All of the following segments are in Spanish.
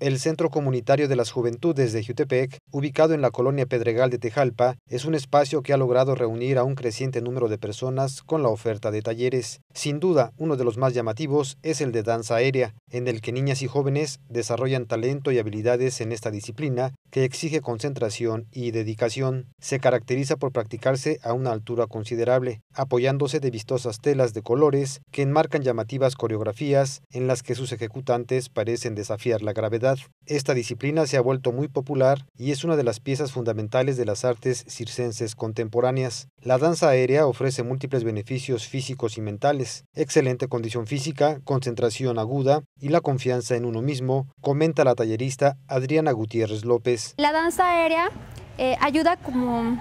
El Centro Comunitario de las Juventudes de Jutepec, ubicado en la colonia Pedregal de Tejalpa, es un espacio que ha logrado reunir a un creciente número de personas con la oferta de talleres. Sin duda, uno de los más llamativos es el de danza aérea, en el que niñas y jóvenes desarrollan talento y habilidades en esta disciplina que exige concentración y dedicación. Se caracteriza por practicarse a una altura considerable, apoyándose de vistosas telas de colores que enmarcan llamativas coreografías en las que sus ejecutantes parecen desafiar la gravedad. Esta disciplina se ha vuelto muy popular y es una de las piezas fundamentales de las artes circenses contemporáneas. La danza aérea ofrece múltiples beneficios físicos y mentales, excelente condición física, concentración aguda y la confianza en uno mismo, comenta la tallerista Adriana Gutiérrez López. La danza aérea eh, ayuda como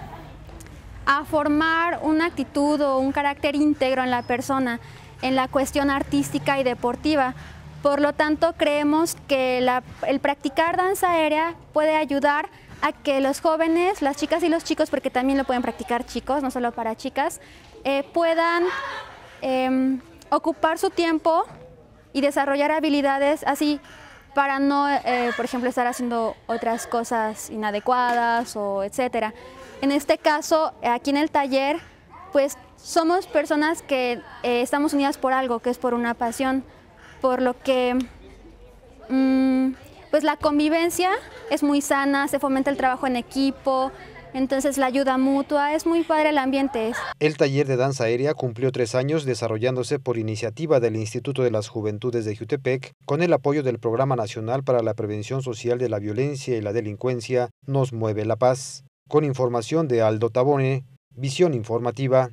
a formar una actitud o un carácter íntegro en la persona en la cuestión artística y deportiva, por lo tanto, creemos que el practicar danza aérea puede ayudar a que los jóvenes, las chicas y los chicos, porque también lo pueden practicar chicos, no solo para chicas, eh, puedan em, ocupar su tiempo y desarrollar habilidades así para no, eh, por ejemplo, estar haciendo otras cosas inadecuadas o etcétera. En este caso, aquí en el taller, pues somos personas que eh, estamos unidas por algo, que es por una pasión por lo que mm, pues la convivencia es muy sana, se fomenta el trabajo en equipo, entonces la ayuda mutua, es muy padre el ambiente. El taller de danza aérea cumplió tres años desarrollándose por iniciativa del Instituto de las Juventudes de Jutepec con el apoyo del Programa Nacional para la Prevención Social de la Violencia y la Delincuencia Nos Mueve la Paz. Con información de Aldo Tabone, Visión Informativa.